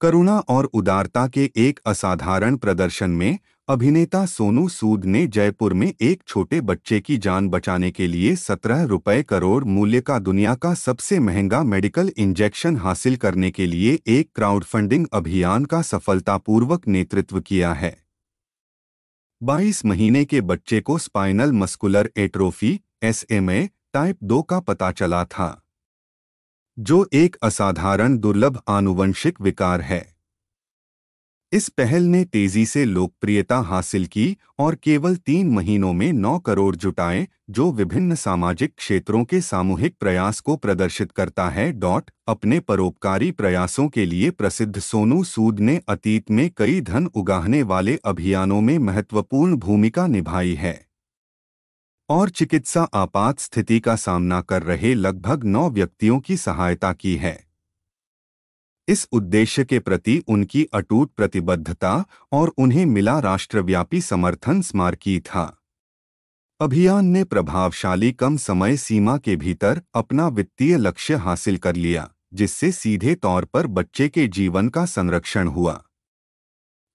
करुणा और उदारता के एक असाधारण प्रदर्शन में अभिनेता सोनू सूद ने जयपुर में एक छोटे बच्चे की जान बचाने के लिए सत्रह रुपये करोड़ मूल्य का दुनिया का सबसे महंगा मेडिकल इंजेक्शन हासिल करने के लिए एक क्राउडफंडिंग अभियान का सफलतापूर्वक नेतृत्व किया है 22 महीने के बच्चे को spinal muscular atrophy SMA type दो का पता चला था जो एक असाधारण दुर्लभ आनुवंशिक विकार है इस पहल ने तेजी से लोकप्रियता हासिल की और केवल तीन महीनों में नौ करोड़ जुटाए जो विभिन्न सामाजिक क्षेत्रों के सामूहिक प्रयास को प्रदर्शित करता है डॉट अपने परोपकारी प्रयासों के लिए प्रसिद्ध सोनू सूद ने अतीत में कई धन उगाहने वाले अभियानों में महत्वपूर्ण भूमिका निभाई है और चिकित्सा आपात स्थिति का सामना कर रहे लगभग नौ व्यक्तियों की सहायता की है इस उद्देश्य के प्रति उनकी अटूट प्रतिबद्धता और उन्हें मिला राष्ट्रव्यापी समर्थन स्मारकी था अभियान ने प्रभावशाली कम समय सीमा के भीतर अपना वित्तीय लक्ष्य हासिल कर लिया जिससे सीधे तौर पर बच्चे के जीवन का संरक्षण हुआ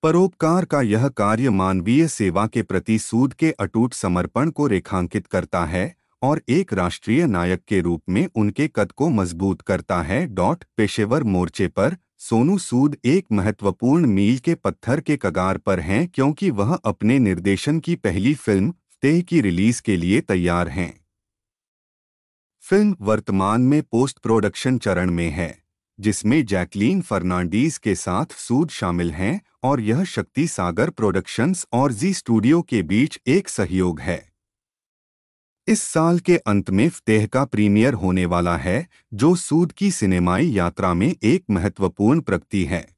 परोपकार का यह कार्य मानवीय सेवा के प्रति सूद के अटूट समर्पण को रेखांकित करता है और एक राष्ट्रीय नायक के रूप में उनके कद को मजबूत करता है डॉट पेशेवर मोर्चे पर सोनू सूद एक महत्वपूर्ण मील के पत्थर के कगार पर हैं क्योंकि वह अपने निर्देशन की पहली फिल्म तेह की रिलीज के लिए तैयार हैं फिल्म वर्तमान में पोस्ट प्रोडक्शन चरण में है जिसमें जैकलीन फर्नांडीज के साथ सूद शामिल हैं और यह शक्ति सागर प्रोडक्शंस और जी स्टूडियो के बीच एक सहयोग है इस साल के अंत में फ़तेह का प्रीमियर होने वाला है जो सूद की सिनेमाई यात्रा में एक महत्वपूर्ण प्रगति है